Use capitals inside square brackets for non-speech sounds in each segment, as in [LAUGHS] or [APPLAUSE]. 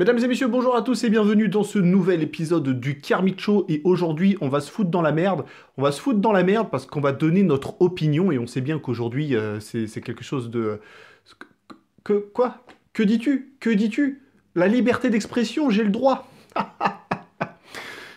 Mesdames et messieurs, bonjour à tous et bienvenue dans ce nouvel épisode du Kermit Et aujourd'hui, on va se foutre dans la merde. On va se foutre dans la merde parce qu'on va donner notre opinion. Et on sait bien qu'aujourd'hui, euh, c'est quelque chose de. Que. Quoi Que dis-tu Que dis-tu La liberté d'expression, j'ai le droit [LAUGHS]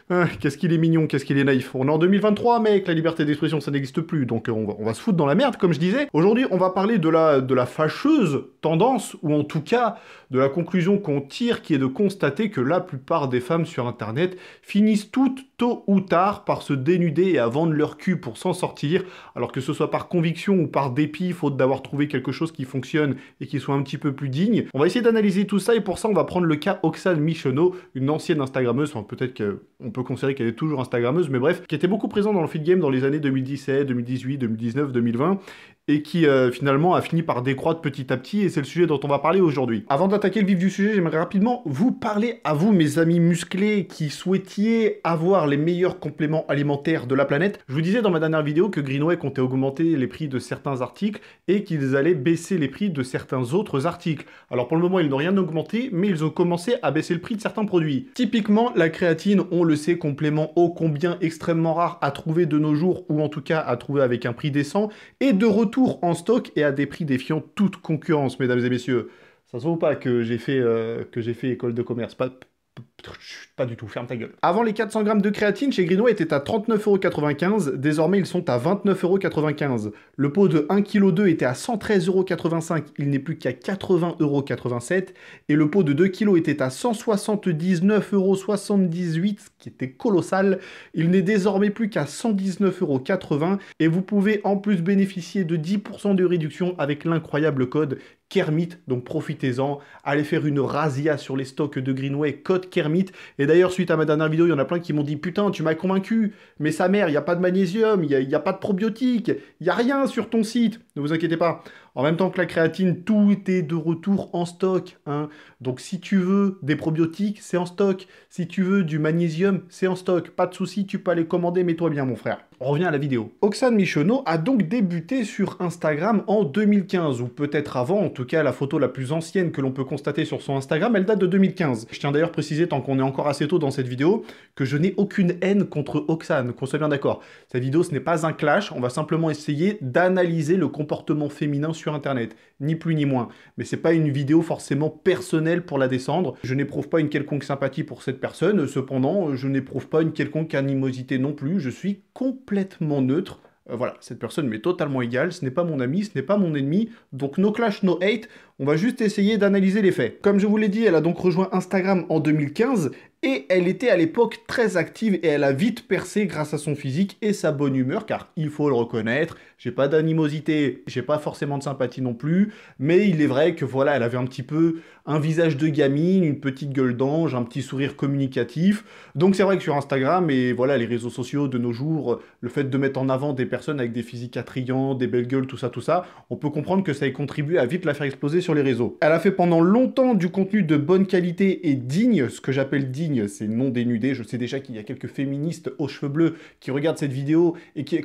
Hein, qu'est-ce qu'il est mignon, qu'est-ce qu'il est naïf. On est en 2023, mec, la liberté d'expression, ça n'existe plus. Donc euh, on va, se foutre dans la merde, comme je disais. Aujourd'hui, on va parler de la, de la fâcheuse tendance, ou en tout cas de la conclusion qu'on tire, qui est de constater que la plupart des femmes sur Internet finissent toutes tôt ou tard par se dénuder et à vendre leur cul pour s'en sortir, alors que ce soit par conviction ou par dépit, faute d'avoir trouvé quelque chose qui fonctionne et qui soit un petit peu plus digne. On va essayer d'analyser tout ça et pour ça on va prendre le cas Oxane Michonneau, une ancienne Instagrammeuse, enfin peut-être qu'on peut considérer qu'elle est toujours Instagrammeuse, mais bref, qui était beaucoup présente dans le feed game dans les années 2017, 2018, 2019, 2020 et qui euh, finalement a fini par décroître petit à petit, et c'est le sujet dont on va parler aujourd'hui. Avant d'attaquer le vif du sujet, j'aimerais rapidement vous parler à vous, mes amis musclés, qui souhaitiez avoir les meilleurs compléments alimentaires de la planète. Je vous disais dans ma dernière vidéo que Greenway comptait augmenter les prix de certains articles et qu'ils allaient baisser les prix de certains autres articles. Alors pour le moment, ils n'ont rien augmenté, mais ils ont commencé à baisser le prix de certains produits. Typiquement, la créatine, on le sait, complément ô combien extrêmement rare à trouver de nos jours, ou en tout cas à trouver avec un prix décent, et de retour en stock et à des prix défiant toute concurrence, mesdames et messieurs. Ça se voit pas que j'ai fait, euh, que j'ai fait école de commerce. Pas, pas du tout, ferme ta gueule. Avant les 400 grammes de créatine, chez Greenway étaient à 39,95€, désormais ils sont à 29,95€. Le pot de 1,2 kg était à 113,85€, il n'est plus qu'à 80,87€. Et le pot de 2 kg était à 179,78€, qui était colossal, il n'est désormais plus qu'à 119,80€. Et vous pouvez en plus bénéficier de 10% de réduction avec l'incroyable code Kermit. Donc profitez-en, allez faire une razzia sur les stocks de Greenway, code Kermit. Et d'ailleurs, suite à ma dernière vidéo, il y en a plein qui m'ont dit Putain, tu m'as convaincu, mais sa mère, il n'y a pas de magnésium, il n'y a, a, pas de probiotiques, il n'y a rien sur ton site. Ne vous inquiétez pas. En même temps que la créatine, tout était de retour en stock. Hein. Donc si tu veux des probiotiques, c'est en stock. Si tu veux du magnésium, c'est en stock. Pas de souci, tu peux aller commander, mets-toi bien mon frère. On revient à la vidéo. Oxane Michonneau a donc débuté sur Instagram en 2015, ou peut-être avant, en tout cas la photo la plus ancienne que l'on peut constater sur son Instagram, elle date de 2015. Je tiens d'ailleurs à préciser, tant qu'on est encore assez tôt dans cette vidéo, que je n'ai aucune haine contre Oxane, qu'on soit bien d'accord. Cette vidéo, ce n'est pas un clash, on va simplement essayer d'analyser le comportement comportement féminin sur Internet, ni plus ni moins. Mais c'est pas une vidéo forcément personnelle pour la descendre. Je n'éprouve pas une quelconque sympathie pour cette personne, cependant, je n'éprouve pas une quelconque animosité non plus, je suis complètement neutre euh, voilà, cette personne m'est totalement égale, ce n'est pas mon ami, ce n'est pas mon ennemi, donc no clash, no hate, on va juste essayer d'analyser les faits. Comme je vous l'ai dit, elle a donc rejoint Instagram en 2015, et elle était à l'époque très active et elle a vite percé grâce à son physique et sa bonne humeur, car il faut le reconnaître, j'ai pas d'animosité, j'ai pas forcément de sympathie non plus, mais il est vrai que voilà, elle avait un petit peu un visage de gamine, une petite gueule d'ange, un petit sourire communicatif. Donc c'est vrai que sur Instagram et voilà, les réseaux sociaux de nos jours, le fait de mettre en avant des personnes avec des physiques attrayants, des belles gueules, tout ça, tout ça, on peut comprendre que ça ait contribué à vite la faire exploser sur les réseaux. Elle a fait pendant longtemps du contenu de bonne qualité et digne, ce que j'appelle digne c'est non dénudé. Je sais déjà qu'il y a quelques féministes aux cheveux bleus qui regardent cette vidéo et qui...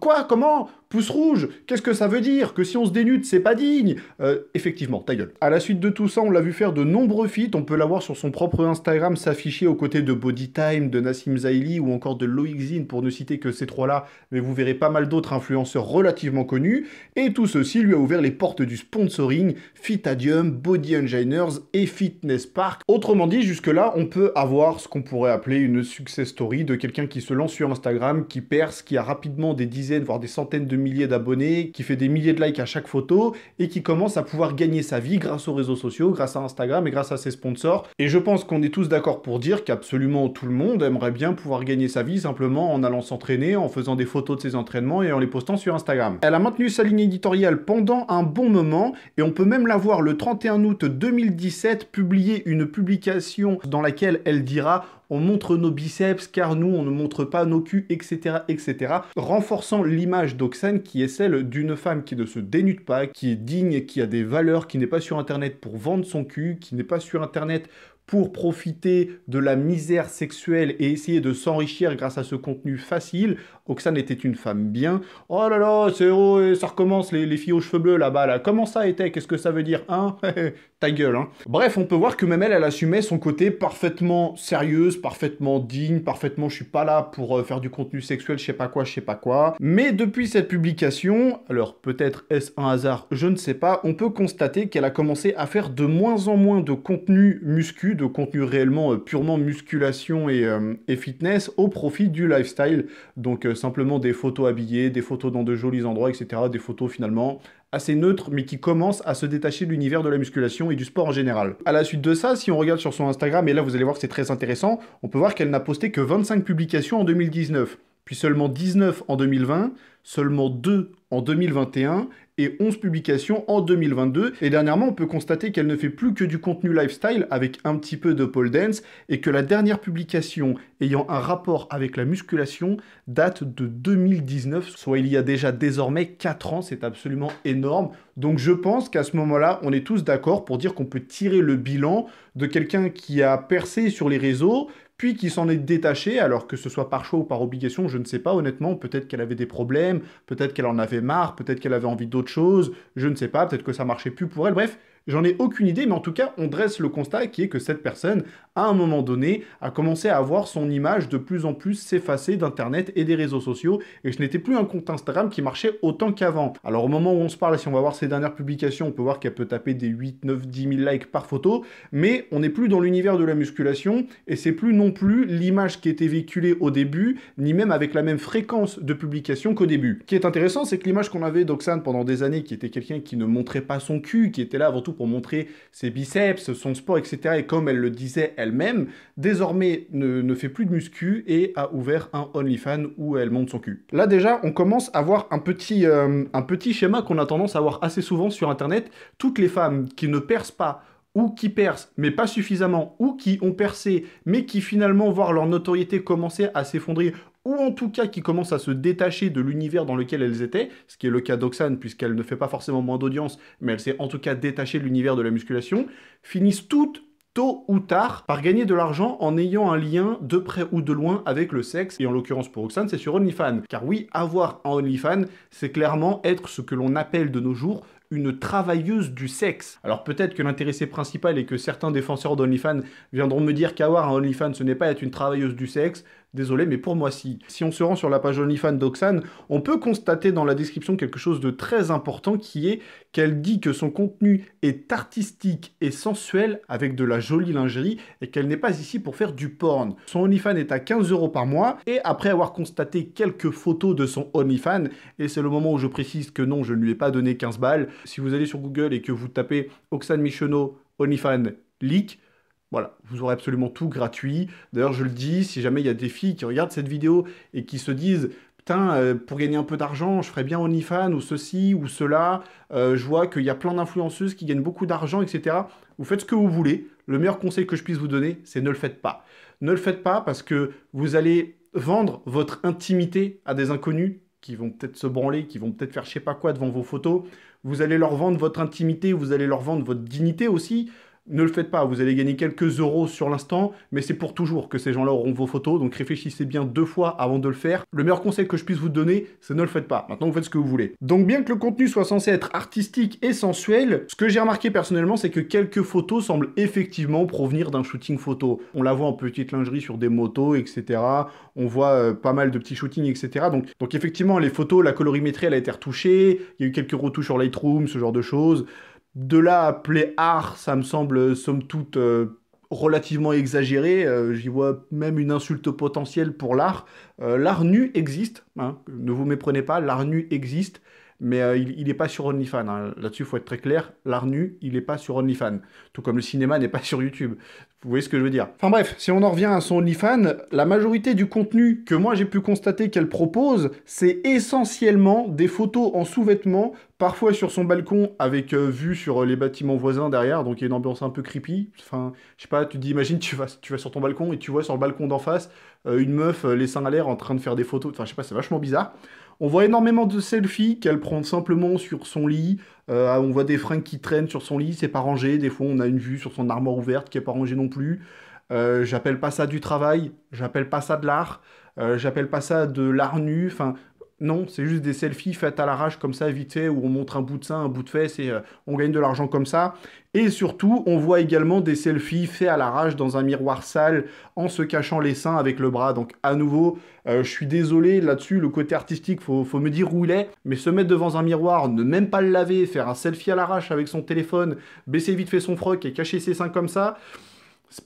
quoi Comment Pouce rouge Qu'est-ce que ça veut dire Que si on se dénude, c'est pas digne euh, Effectivement, ta gueule. À la suite de tout ça, on l'a vu faire de nombreux feats. On peut l'avoir sur son propre Instagram s'afficher aux côtés de Bodytime, de Nassim Zaili ou encore de Loïc pour ne citer que ces trois-là. Mais vous verrez pas mal d'autres influenceurs relativement connus. Et tout ceci lui a ouvert les portes du sponsoring, Fitadium, Body Engineers et Fitness Park. Autrement dit, jusque-là, on peut avoir ce qu'on pourrait appeler une success story de quelqu'un qui se lance sur Instagram, qui perce, qui a rapidement des dizaines, voire des centaines de milliers d'abonnés, qui fait des milliers de likes à chaque photo et qui commence à pouvoir gagner sa vie grâce aux réseaux sociaux, grâce à Instagram et grâce à ses sponsors. Et je pense qu'on est tous d'accord pour dire qu'absolument tout le monde aimerait bien pouvoir gagner sa vie simplement en allant s'entraîner, en faisant des photos de ses entraînements et en les postant sur Instagram. Elle a maintenu sa ligne éditoriale pendant un bon moment et on peut même la voir le 31 août 2017 publier une publication dans laquelle elle dira on montre nos biceps car nous on ne montre pas nos culs, etc. etc. renforçant l'image d'Oxane qui est celle d'une femme qui ne se dénude pas, qui est digne, qui a des valeurs, qui n'est pas sur internet pour vendre son cul, qui n'est pas sur internet pour profiter de la misère sexuelle et essayer de s'enrichir grâce à ce contenu facile, Oxane était une femme bien. Oh là là, c'est oh, ça recommence les, filles aux cheveux bleus là-bas là. Comment ça était Qu'est-ce que ça veut dire Hein [LAUGHS] Ta gueule hein. Bref, on peut voir que même elle, elle assumait son côté parfaitement sérieuse, parfaitement digne, parfaitement je suis pas là pour euh, faire du contenu sexuel, je sais pas quoi, je sais pas quoi. Mais depuis cette publication, alors peut-être est-ce un hasard, je ne sais pas, on peut constater qu'elle a commencé à faire de moins en moins de contenu muscu, de contenu réellement euh, purement musculation et, euh, et, fitness au profit du lifestyle. Donc simplement des photos habillées, des photos dans de jolis endroits, etc. Des photos finalement assez neutres, mais qui commencent à se détacher de l'univers de la musculation et du sport en général. À la suite de ça, si on regarde sur son Instagram, et là vous allez voir que c'est très intéressant, on peut voir qu'elle n'a posté que 25 publications en 2019 puis seulement 19 en 2020, seulement 2 en 2021 et 11 publications en 2022. Et dernièrement, on peut constater qu'elle ne fait plus que du contenu lifestyle avec un petit peu de pole dance et que la dernière publication ayant un rapport avec la musculation date de 2019, soit il y a déjà désormais 4 ans, c'est absolument énorme. Donc je pense qu'à ce moment-là, on est tous d'accord pour dire qu'on peut tirer le bilan de quelqu'un qui a percé sur les réseaux, puis qui s'en est détachée, alors que ce soit par choix ou par obligation, je ne sais pas honnêtement, peut-être qu'elle avait des problèmes, peut-être qu'elle en avait marre, peut-être qu'elle avait envie d'autre chose, je ne sais pas, peut-être que ça marchait plus pour elle, bref, J'en ai aucune idée, mais en tout cas, on dresse le constat qui est que cette personne, à un moment donné, a commencé à voir son image de plus en plus s'effacer d'Internet et des réseaux sociaux, et ce n'était plus un compte Instagram qui marchait autant qu'avant. Alors au moment où on se parle, si on va voir ses dernières publications, on peut voir qu'elle peut taper des 8, 9, 10 000 likes par photo, mais on n'est plus dans l'univers de la musculation, et c'est plus non plus l'image qui était véhiculée au début, ni même avec la même fréquence de publication qu'au début. Ce qui est intéressant, c'est que l'image qu'on avait d'Oxane pendant des années, qui était quelqu'un qui ne montrait pas son cul, qui était là avant tout pour montrer ses biceps, son sport, etc. Et comme elle le disait elle-même, désormais ne, fait plus de muscu et a ouvert un OnlyFans où elle monte son cul. Là déjà, on commence à voir un petit, euh, un petit schéma qu'on a tendance à voir assez souvent sur Internet. Toutes les femmes qui ne percent pas ou qui percent mais pas suffisamment, ou qui ont percé mais qui finalement voir leur notoriété commencer à s'effondrer ou en tout cas qui commencent à se détacher de l'univers dans lequel elles étaient, ce qui est le cas d'Oxane, puisqu'elle ne fait pas forcément moins d'audience, mais elle s'est en tout cas détachée de l'univers de la musculation, finissent toutes tôt ou tard par gagner de l'argent en ayant un lien de près ou de loin avec le sexe et en l'occurrence pour Oxane c'est sur OnlyFans car oui avoir un OnlyFans c'est clairement être ce que l'on appelle de nos jours une travailleuse du sexe. Alors peut-être que l'intéressé principal est que certains défenseurs d'OnlyFans viendront me dire qu'avoir un OnlyFans ce n'est pas être une travailleuse du sexe. Désolé, mais pour moi si. Si on se rend sur la page OnlyFans d'Oxane, on peut constater dans la description quelque chose de très important qui est qu'elle dit que son contenu est artistique et sensuel avec de la jolie lingerie et qu'elle n'est pas ici pour faire du porn. Son OnlyFans est à 15 euros par mois et après avoir constaté quelques photos de son OnlyFans, et c'est le moment où je précise que non, je ne lui ai pas donné 15 balles, si vous allez sur Google et que vous tapez Oxane Michonneau, OnlyFans leak, voilà, vous aurez absolument tout gratuit. D'ailleurs, je le dis, si jamais il y a des filles qui regardent cette vidéo et qui se disent Putain, euh, pour gagner un peu d'argent, je ferais bien OnlyFans ou ceci ou cela. Euh, je vois qu'il y a plein d'influenceuses qui gagnent beaucoup d'argent, etc. Vous faites ce que vous voulez. Le meilleur conseil que je puisse vous donner, c'est ne le faites pas. Ne le faites pas parce que vous allez vendre votre intimité à des inconnus qui vont peut-être se branler, qui vont peut-être faire je sais pas quoi devant vos photos. Vous allez leur vendre votre intimité, vous allez leur vendre votre dignité aussi ne le faites pas, vous allez gagner quelques euros sur l'instant, mais c'est pour toujours que ces gens-là auront vos photos, donc réfléchissez bien deux fois avant de le faire. Le meilleur conseil que je puisse vous donner, c'est ne le faites pas. Maintenant, vous faites ce que vous voulez. Donc bien que le contenu soit censé être artistique et sensuel, ce que j'ai remarqué personnellement, c'est que quelques photos semblent effectivement provenir d'un shooting photo. On la voit en petite lingerie sur des motos, etc. On voit euh, pas mal de petits shootings, etc. Donc, donc effectivement, les photos, la colorimétrie, elle a été retouchée, il y a eu quelques retouches sur Lightroom, ce genre de choses de là à appeler art, ça me semble euh, somme toute euh, relativement exagéré. Euh, j'y vois même une insulte potentielle pour l'art. l'art nu existe, hein, ne vous méprenez pas, l'art nu existe, mais il n'est pas sur OnlyFans. Hein. Là-dessus, il faut être très clair, l'art nu, il n'est pas sur OnlyFans. Tout comme le cinéma n'est pas [LAUGHS] sur YouTube. Vous voyez ce que je veux dire Enfin bref, si on en revient à son OnlyFans, la majorité du contenu que moi j'ai pu constater qu'elle propose, c'est essentiellement des photos en sous-vêtements parfois sur son balcon avec euh, vue sur euh, les bâtiments voisins derrière, donc il y a une ambiance un peu creepy. Enfin, je sais pas, tu te dis, imagine, tu vas, sur ton balcon et tu vois sur le balcon d'en face euh, une meuf laissant les à l'air en train de faire des photos. Enfin, je sais pas, c'est vachement bizarre. On voit énormément de selfies qu'elle prend simplement sur son lit. on voit des fringues qui traînent sur son lit, c'est pas rangé. Des fois, on a une vue sur son armoire ouverte qui est pas rangée non plus. j'appelle pas ça du travail, j'appelle pas ça de l'art, j'appelle pas ça de l'art nu. Enfin, non, c'est juste des selfies faites à l'arrache comme ça, vite fait, où on montre un bout de sein, un bout de fesse et euh, on gagne de l'argent comme ça. Et surtout, on voit également des selfies faits à l'arrache dans un miroir sale en se cachant les seins avec le bras. Donc à nouveau, euh, je suis désolé là-dessus, le côté artistique, faut, faut me dire où il est. Mais se mettre devant un miroir, ne même pas le laver, faire un selfie à l'arrache avec son téléphone, baisser vite fait son froc et cacher ses seins comme ça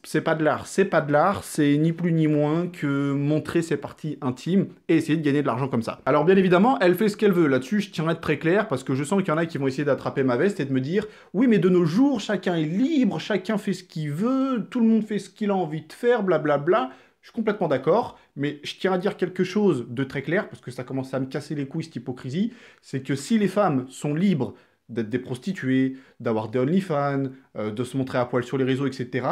c'est pas de l'art, c'est pas de l'art, c'est ni plus ni moins que montrer ses parties intimes et essayer de gagner de l'argent comme ça. Alors bien évidemment, elle fait ce qu'elle veut, là-dessus je tiens à être très clair parce que je sens qu'il y en a qui vont essayer d'attraper ma veste et de me dire « Oui mais de nos jours, chacun est libre, chacun fait ce qu'il veut, tout le monde fait ce qu'il a envie de faire, blablabla. Je suis complètement d'accord, mais je tiens à dire quelque chose de très clair parce que ça commence à me casser les couilles cette hypocrisie, c'est que si les femmes sont libres d'être des prostituées, d'avoir des OnlyFans, euh, de se montrer à poil sur les réseaux, etc.,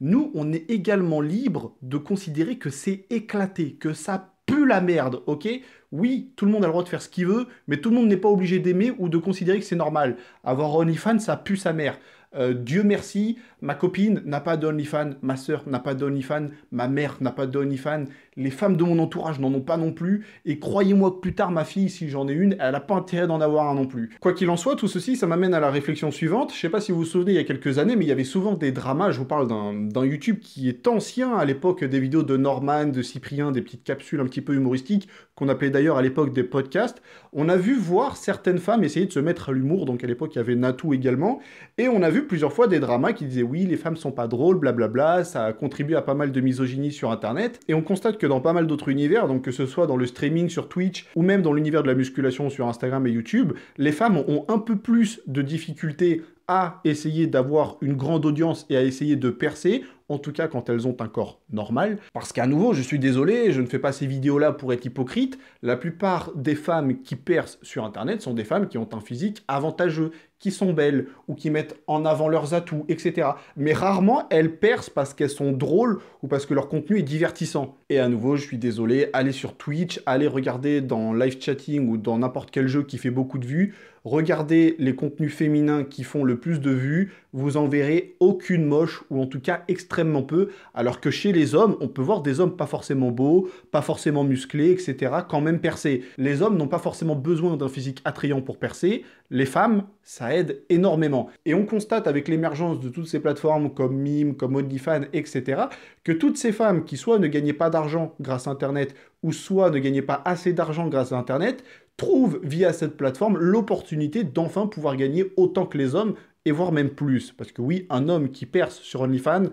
nous, on est également libre de considérer que c'est éclaté, que ça pue la merde, ok Oui, tout le monde a le droit de faire ce qu'il veut, mais tout le monde n'est pas obligé d'aimer ou de considérer que c'est normal. Avoir OnlyFans, ça pue sa mère. Euh, Dieu merci, ma copine n'a pas d'OnlyFans, ma sœur n'a pas d'OnlyFans, ma mère n'a pas d'OnlyFans, les femmes de mon entourage n'en ont pas non plus, et croyez-moi que plus tard, ma fille, si j'en ai une, elle n'a pas intérêt d'en avoir un non plus. Quoi qu'il en soit, tout ceci, ça m'amène à la réflexion suivante. Je sais pas si vous vous souvenez, il y a quelques années, mais il y avait souvent des dramas, je vous parle d'un YouTube qui est ancien, à l'époque des vidéos de Norman, de Cyprien, des petites capsules un petit peu humoristiques, qu'on appelait d'ailleurs à l'époque des podcasts. On a vu voir certaines femmes essayer de se mettre à l'humour, donc à l'époque, il y avait Natou également, et on a vu plusieurs fois des dramas qui disaient oui, les femmes sont pas drôles, blablabla, ça contribue à pas mal de misogynie sur internet. Et on constate que dans pas mal d'autres univers, donc que ce soit dans le streaming sur Twitch ou même dans l'univers de la musculation sur Instagram et YouTube, les femmes ont un peu plus de difficultés à essayer d'avoir une grande audience et à essayer de percer, en tout cas quand elles ont un corps normal. Parce qu'à nouveau, je suis désolé, je ne fais pas ces vidéos-là pour être hypocrite, la plupart des femmes qui percent sur Internet sont des femmes qui ont un physique avantageux, qui sont belles ou qui mettent en avant leurs atouts, etc. Mais rarement elles percent parce qu'elles sont drôles ou parce que leur contenu est divertissant. Et à nouveau, je suis désolé, allez sur Twitch, allez regarder dans live chatting ou dans n'importe quel jeu qui fait beaucoup de vues, regardez les contenus féminins qui font le plus de vues, vous en verrez aucune moche ou en tout cas extrêmement peu, alors que chez les hommes, on peut voir des hommes pas forcément beaux, pas forcément musclés, etc., quand même percés. Les hommes n'ont pas forcément besoin d'un physique attrayant pour percer, les femmes, ça aide énormément. Et on constate avec l'émergence de toutes ces plateformes comme Mime, comme OnlyFans, etc., que toutes ces femmes qui soit ne gagnaient pas d'argent grâce à Internet, ou soit ne gagnaient pas assez d'argent grâce à Internet, trouvent via cette plateforme l'opportunité d'enfin pouvoir gagner autant que les hommes, et voire même plus. Parce que oui, un homme qui perce sur OnlyFans,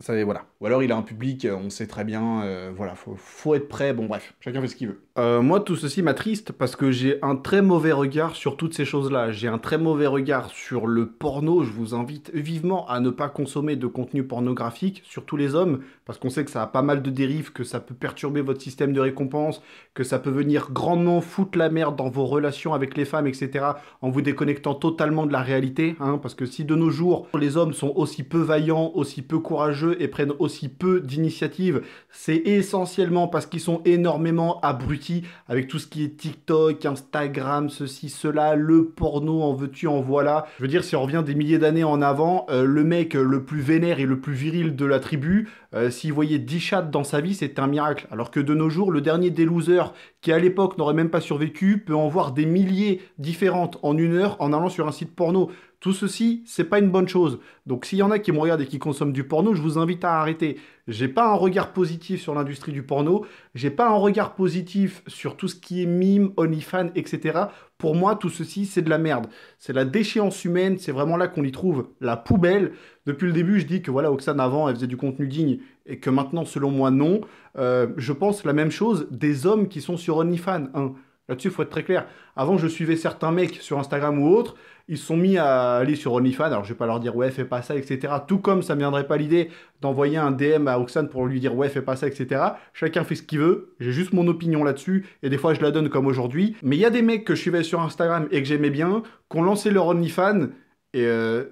ça, voilà. Ou alors il a un public, euh, on sait très bien, euh, voilà, faut, faut être prêt, bon bref, chacun fait ce qu'il veut. Euh, moi, tout ceci m'attriste parce que j'ai un très mauvais regard sur toutes ces choses-là. J'ai un très mauvais regard sur le porno. Je vous invite vivement à ne pas consommer de contenu pornographique, surtout les hommes, parce qu'on sait que ça a pas mal de dérives, que ça peut perturber votre système de récompense, que ça peut venir grandement foutre la merde dans vos relations avec les femmes, etc., en vous déconnectant totalement de la réalité. Hein, parce que si de nos jours, les hommes sont aussi peu vaillants, aussi peu courageux et prennent aussi peu d'initiatives, c'est essentiellement parce qu'ils sont énormément abrutis avec tout ce qui est TikTok, Instagram, ceci, cela, le porno, en veux-tu, en voilà. Je veux dire, si on revient des milliers d'années en avant, euh, le mec euh, le plus vénère et le plus viril de la tribu, euh, s'il voyait 10 chats dans sa vie, c'est un miracle. Alors que de nos jours, le dernier des losers, qui à l'époque n'aurait même pas survécu, peut en voir des milliers différentes en une heure en allant sur un site porno. Tout ceci, c'est pas une bonne chose. Donc s'il y en a qui me regardent et qui consomment du porno, je vous invite à arrêter. J'ai pas un regard positif sur l'industrie du porno, j'ai pas un regard positif sur tout ce qui est mime, OnlyFans, etc. Pour moi, tout ceci, c'est de la merde. C'est la déchéance humaine, c'est vraiment là qu'on y trouve la poubelle. Depuis le début, je dis que voilà, Oxane avant, elle faisait du contenu digne et que maintenant, selon moi, non. Euh, je pense la même chose des hommes qui sont sur OnlyFans. Hein. Là-dessus, il faut être très clair. Avant, je suivais certains mecs sur Instagram ou autre, ils sont mis à aller sur OnlyFans. Alors, je vais pas leur dire ouais, fais pas ça, etc. Tout comme ça me viendrait pas l'idée d'envoyer un DM à Oxane pour lui dire ouais, fais pas ça, etc. Chacun fait ce qu'il veut. J'ai juste mon opinion là-dessus et des fois, je la donne comme aujourd'hui. Mais il y a des mecs que je suivais sur Instagram et que j'aimais bien, qui ont lancé leur OnlyFans et un euh,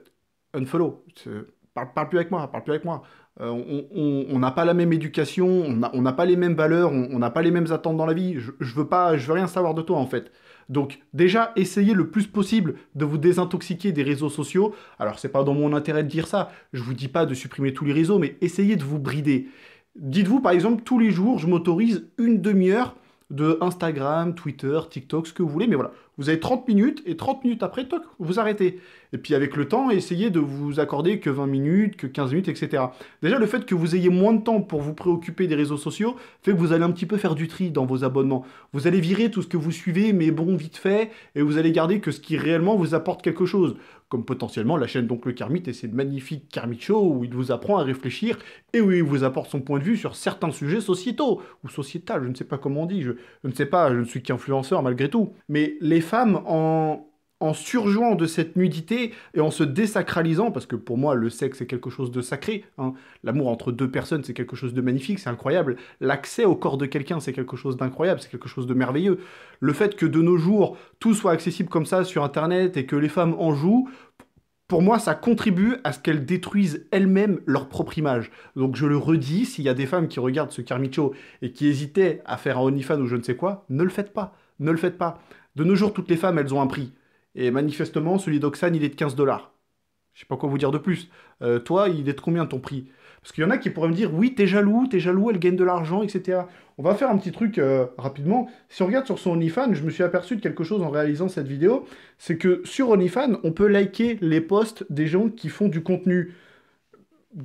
unfollow. parle plus avec moi, parle plus avec moi. Euh, on n'a pas la même éducation, on n'a pas les mêmes valeurs, on n'a pas les mêmes attentes dans la vie. Je, je, veux pas, je veux rien savoir de toi en fait. Donc déjà, essayez le plus possible de vous désintoxiquer des réseaux sociaux. Alors c'est pas dans mon intérêt de dire ça. Je vous dis pas de supprimer tous les réseaux, mais essayez de vous brider. Dites-vous par exemple tous les jours, je m'autorise une demi-heure de Instagram, Twitter, TikTok, ce que vous voulez, mais voilà, vous avez 30 minutes et 30 minutes après, toc, vous arrêtez. Et puis avec le temps, essayez de vous accorder que 20 minutes, que 15 minutes, etc. Déjà, le fait que vous ayez moins de temps pour vous préoccuper des réseaux sociaux fait que vous allez un petit peu faire du tri dans vos abonnements. Vous allez virer tout ce que vous suivez, mais bon, vite fait, et vous allez garder que ce qui réellement vous apporte quelque chose comme potentiellement la chaîne Donc le Kermit et ses magnifiques Kermit Show où il vous apprend à réfléchir et où il vous apporte son point de vue sur certains sujets sociétaux ou sociétal, je ne sais pas comment on dit, je, je ne sais pas, je ne suis qu'influenceur malgré tout. Mais les femmes en en surjouant de cette nudité et en se désacralisant, parce que pour moi le sexe est quelque chose de sacré, hein. l'amour entre deux personnes c'est quelque chose de magnifique, c'est incroyable, l'accès au corps de quelqu'un c'est quelque chose d'incroyable, c'est quelque chose de merveilleux. Le fait que de nos jours tout soit accessible comme ça sur Internet et que les femmes en jouent, pour moi, ça contribue à ce qu'elles détruisent elles-mêmes leur propre image. Donc je le redis, s'il y a des femmes qui regardent ce Carmicho et qui hésitaient à faire un OnlyFans ou je ne sais quoi, ne le faites pas, ne le faites pas. De nos jours, toutes les femmes, elles ont un prix. Et manifestement, celui d'Oxane, il est de 15 dollars. Je sais pas quoi vous dire de plus. Euh, toi, il est de combien ton prix Parce qu'il y en a qui pourraient me dire, oui, t'es jaloux, t'es jaloux, elle gagne de l'argent, etc. On va faire un petit truc euh, rapidement. Si on regarde sur son OnlyFans, je me suis aperçu de quelque chose en réalisant cette vidéo, c'est que sur OnlyFans, on peut liker les posts des gens qui font du contenu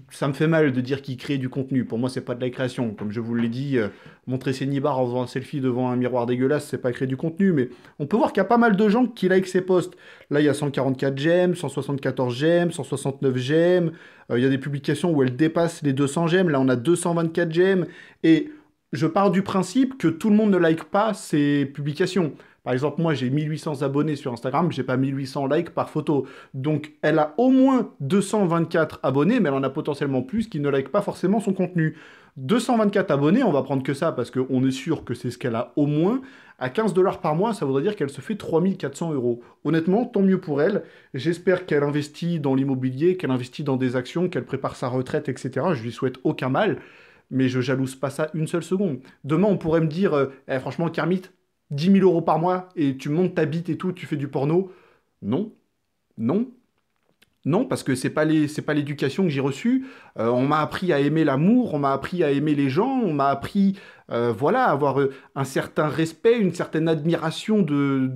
ça me fait mal de dire qu'il crée du contenu. Pour moi, c'est pas de la création. Comme je vous l'ai dit, euh, montrer ses nibards en faisant un selfie devant un miroir dégueulasse, c'est pas créer du contenu. Mais on peut voir qu'il y a pas mal de gens qui like ses posts. Là, il y a 144 j'aime, 174 j'aime, 169 j'aime. il y a des publications où elle dépasse les 200 gemmes, Là, on a 224 j'aime. Et je pars du principe que tout le monde ne like pas ses publications. Par exemple, moi j'ai 1800 abonnés sur Instagram, j'ai pas 1800 likes par photo. Donc elle a au moins 224 abonnés, mais elle en a potentiellement plus qui ne like pas forcément son contenu. 224 abonnés, on va prendre que ça parce qu'on est sûr que c'est ce qu'elle a au moins. À 15 dollars par mois, ça voudrait dire qu'elle se fait 3400 euros. Honnêtement, tant mieux pour elle. J'espère qu'elle investit dans l'immobilier, qu'elle investit dans des actions, qu'elle prépare sa retraite, etc. Je lui souhaite aucun mal, mais je jalouse pas ça une seule seconde. Demain, on pourrait me dire, euh, eh, franchement, Kermit, 10 000 euros par mois et tu montes ta bite et tout, tu fais du porno. Non, non, non, parce que c'est pas c'est pas l'éducation que j'ai reçue. Euh, on m'a appris à aimer l'amour, on m'a appris à aimer les gens, on m'a appris euh, voilà, avoir euh, un certain respect, une certaine admiration de,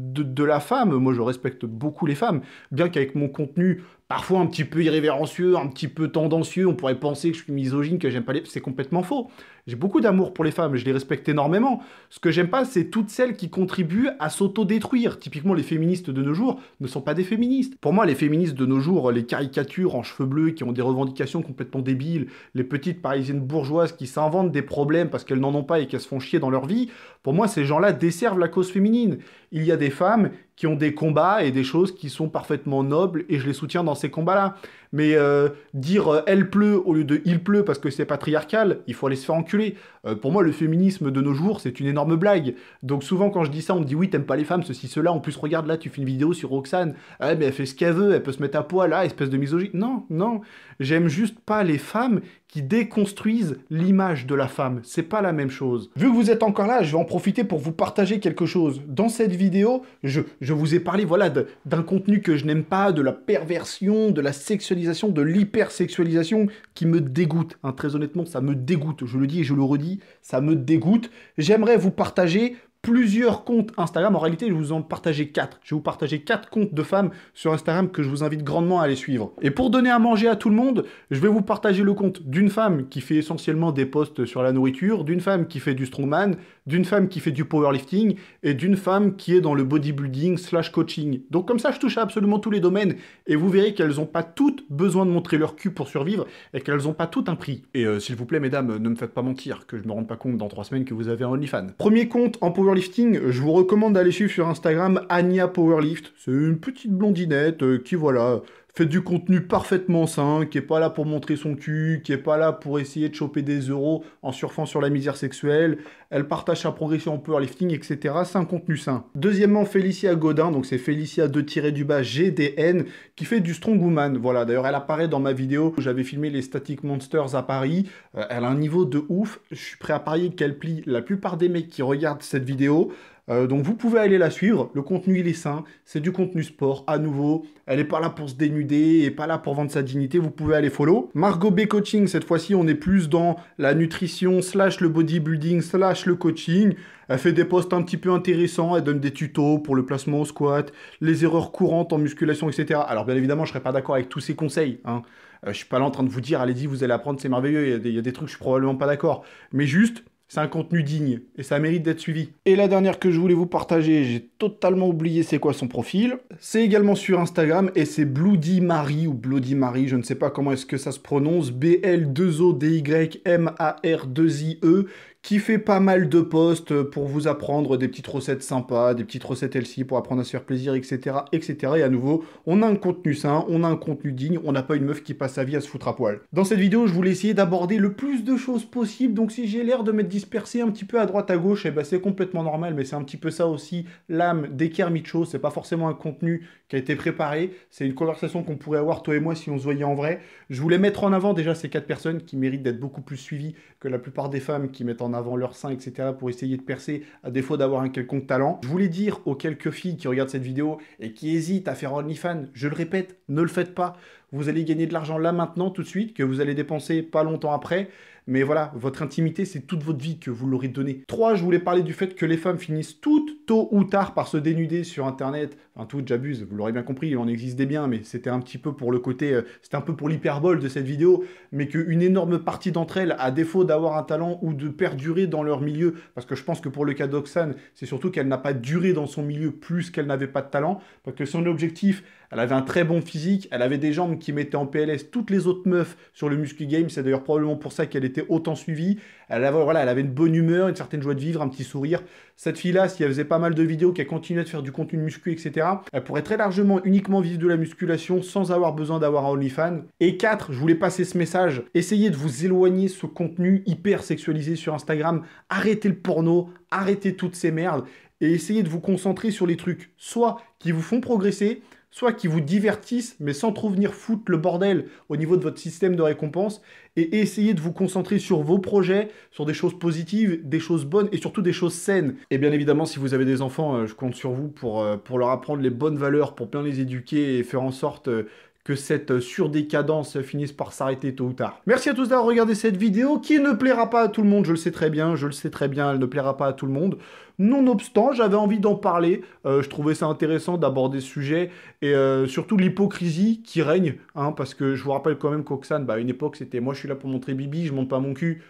la femme. Moi, je respecte beaucoup les femmes, bien qu'avec mon contenu parfois un petit peu irrévérencieux, un petit peu tendancieux, on pourrait penser que je suis misogyne, que j'aime pas les... C'est complètement faux. J'ai beaucoup d'amour pour les femmes, je les respecte énormément. Ce que j'aime pas, c'est toutes celles qui contribuent à s'autodétruire. Typiquement, les féministes de nos jours ne sont pas des féministes. Pour moi, les féministes de nos jours, les caricatures en cheveux bleus qui ont des revendications complètement débiles, les petites parisiennes bourgeoises qui s'inventent des problèmes parce qu'elles n'en ont pas qui se font chier dans leur vie, pour moi, ces gens-là desservent la cause féminine. Il y a des femmes qui ont des combats et des choses qui sont parfaitement nobles et je les soutiens dans ces combats-là. Mais euh, dire euh, elle pleut au lieu de il pleut parce que c'est patriarcal, il faut aller se faire enculer. Euh, pour moi, le féminisme de nos jours, c'est une énorme blague. Donc souvent, quand je dis ça, on me dit oui, t'aimes pas les femmes, ceci, cela. En plus, regarde là, tu fais une vidéo sur Roxane. Eh, mais elle fait ce qu'elle veut, elle peut se mettre à poil, là, espèce de misogyne. Non, non. J'aime juste pas les femmes qui déconstruisent l'image de la femme. C'est pas la même chose. Vu que vous êtes encore là, je vais en profiter pour vous partager quelque chose. Dans cette vidéo, je, je vous ai parlé voilà, d'un contenu que je n'aime pas, de la perversion, de la sexualisation, de l'hypersexualisation qui me dégoûte. Hein, très honnêtement, ça me dégoûte. Je le dis et je le redis, ça me dégoûte. J'aimerais vous partager plusieurs comptes Instagram. En réalité, je vous en partager quatre. Je vais vous partager quatre comptes de femmes sur Instagram que je vous invite grandement à aller suivre. Et pour donner à manger à tout le monde, je vais vous partager le compte d'une femme qui fait essentiellement des posts sur la nourriture, d'une femme qui fait du strongman, d'une femme qui fait du powerlifting et d'une femme qui est dans le bodybuilding slash coaching. Donc comme ça, je touche à absolument tous les domaines et vous verrez qu'elles n'ont pas toutes besoin de montrer leur cul pour survivre et qu'elles n'ont pas toutes un prix. Et euh, s'il vous plaît, mesdames, ne me faites pas mentir que je ne me rende pas compte dans trois semaines que vous avez un OnlyFans. Premier compte en powerlifting je vous recommande d'aller suivre sur Instagram Anya Powerlift. C'est une petite blondinette euh, qui, voilà, fait du contenu parfaitement sain, qui est pas là pour montrer son cul, qui est pas là pour essayer de choper des euros en surfant sur la misère sexuelle. Elle partage sa progression en powerlifting, etc. C'est un contenu sain. Deuxièmement, Félicia Godin, donc c'est Félicia tirer du bas GDN, qui fait du Strong Woman. Voilà, d'ailleurs, elle apparaît dans ma vidéo où j'avais filmé les Static Monsters à Paris. Euh, elle a un niveau de ouf. Je suis prêt à parier qu'elle plie la plupart des mecs qui regardent cette vidéo. Euh, donc vous pouvez aller la suivre. Le contenu, il est sain. C'est du contenu sport, à nouveau. Elle n'est pas là pour se dénuder et pas là pour vendre sa dignité. Vous pouvez aller follow. Margot B Coaching, cette fois-ci, on est plus dans la nutrition, slash le bodybuilding, slash le coaching. Elle fait des posts un petit peu intéressants, elle donne des tutos pour le placement au squat, les erreurs courantes en musculation, etc. Alors bien évidemment, je ne serais pas d'accord avec tous ces conseils. Hein. Euh, je ne suis pas là en train de vous dire, allez-y, vous allez apprendre, c'est merveilleux, il y, y, a des trucs, je suis probablement pas d'accord. Mais juste, c'est un contenu digne et ça mérite d'être suivi. Et la dernière que je voulais vous partager, j'ai totalement oublié c'est quoi son profil. C'est également sur Instagram et c'est Bloody Marie ou Bloody Marie, je ne sais pas comment est-ce que ça se prononce, B L 2 O D Y M A R 2 I E qui fait pas mal de posts euh, pour vous apprendre des petites recettes sympas, des petites recettes LC pour apprendre à se faire plaisir, etc., etc. Et à nouveau, on a un contenu sain, on a un contenu digne, on n'a pas une meuf qui passe sa vie à se foutre à poil. Dans cette vidéo, je voulais essayer d'aborder le plus de choses possible, donc si j'ai l'air de m'être dispersé un petit peu à droite à gauche, eh ben c'est complètement normal, mais c'est un petit peu ça aussi l'âme des Kermichos, c'est pas forcément un contenu qui a été préparé, c'est une conversation qu'on pourrait avoir toi et moi si on se voyait en vrai. Je voulais mettre en avant déjà ces quatre personnes qui méritent d'être beaucoup plus suivies que la plupart des femmes qui mettent en avant leur sein, etc., pour essayer de percer, à défaut d'avoir un quelconque talent. Je voulais dire aux quelques filles qui regardent cette vidéo et qui hésitent à faire OnlyFans, je le répète, ne le faites pas. Vous allez gagner de l'argent là maintenant, tout de suite, que vous allez dépenser pas longtemps après. Mais voilà, votre intimité, c'est toute votre vie que vous l'aurez donnée. Trois, je voulais parler du fait que les femmes finissent toutes, tôt ou tard, par se dénuder sur Internet, un tout, j'abuse, vous l'aurez bien compris, il en existe des biens, mais c'était un petit peu pour le côté, euh, c'était un peu pour l'hyperbole de cette vidéo, mais qu'une énorme partie d'entre elles, à défaut d'avoir un talent ou de perdurer dans leur milieu, parce que je pense que pour le cas d'Oxane, c'est surtout qu'elle n'a pas duré dans son milieu plus qu'elle n'avait pas de talent, parce que son objectif, elle avait un très bon physique, elle avait des jambes qui mettaient en PLS toutes les autres meufs sur le Muscle Game, c'est d'ailleurs probablement pour ça qu'elle était autant suivie, elle avait, voilà, elle avait une bonne humeur, une certaine joie de vivre, un petit sourire, cette fille-là, si elle faisait pas mal de vidéos, qu'elle continuait de faire du contenu de muscu, etc., elle pourrait très largement uniquement vivre de la musculation sans avoir besoin d'avoir un OnlyFans. Et 4, je voulais passer ce message. Essayez de vous éloigner ce contenu hyper sexualisé sur Instagram. Arrêtez le porno, arrêtez toutes ces merdes et essayez de vous concentrer sur les trucs, soit qui vous font progresser, soit qui vous divertissent, mais sans trop venir foutre le bordel au niveau de votre système de récompense, et essayez de vous concentrer sur vos projets, sur des choses positives, des choses bonnes, et surtout des choses saines. Et bien évidemment, si vous avez des enfants, euh, je compte sur vous pour, euh, pour leur apprendre les bonnes valeurs, pour bien les éduquer, et faire en sorte euh, que cette euh, surdécadence finisse par s'arrêter tôt ou tard. Merci à tous d'avoir regardé cette vidéo qui ne plaira pas à tout le monde, je le sais très bien, je le sais très bien, elle ne plaira pas à tout le monde. Nonobstant, j'avais envie d'en parler, euh, je trouvais ça intéressant d'aborder ce sujet et euh, surtout l'hypocrisie qui règne, hein, parce que je vous rappelle quand même qu'Oxane, bah, à une époque c'était moi je suis là pour montrer Bibi, je monte pas mon cul,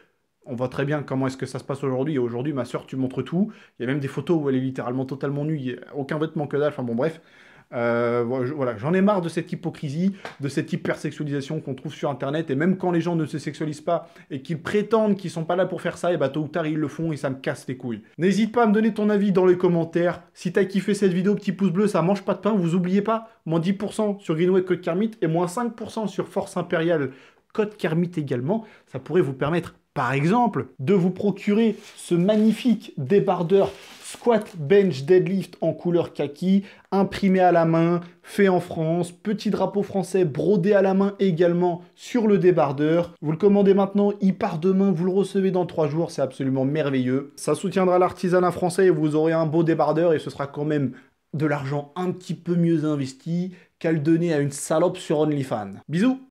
on voit très bien comment est-ce que ça se passe aujourd'hui. Aujourd'hui, ma soeur, tu montres tout. Il y a même des photos où elle est littéralement totalement nue, aucun vêtement que dalle. Enfin bon, bref. Euh, voilà, j'en ai marre de cette hypocrisie, de cette hypersexualisation qu'on trouve sur Internet. Et même quand les gens ne se sexualisent pas et qu'ils prétendent qu'ils sont pas là pour faire ça, et bah tôt ou tard ils le font et ça me casse les couilles. N'hésite pas à me donner ton avis dans les commentaires. Si t'as kiffé cette vidéo, petit pouce bleu, ça mange pas de pain. Vous oubliez pas, moins 10% sur Greenway Code Kermit et moins 5% sur Force Impériale Code Kermit également. Ça pourrait vous permettre par exemple, de vous procurer ce magnifique débardeur squat bench deadlift en couleur kaki, imprimé à la main, fait en France, petit drapeau français brodé à la main également sur le débardeur. Vous le commandez maintenant, il part demain, vous le recevez dans 3 jours, c'est absolument merveilleux. Ça soutiendra l'artisanat français et vous aurez un beau débardeur et ce sera quand même de l'argent un petit peu mieux investi qu'à le donner à une salope sur OnlyFans. Bisous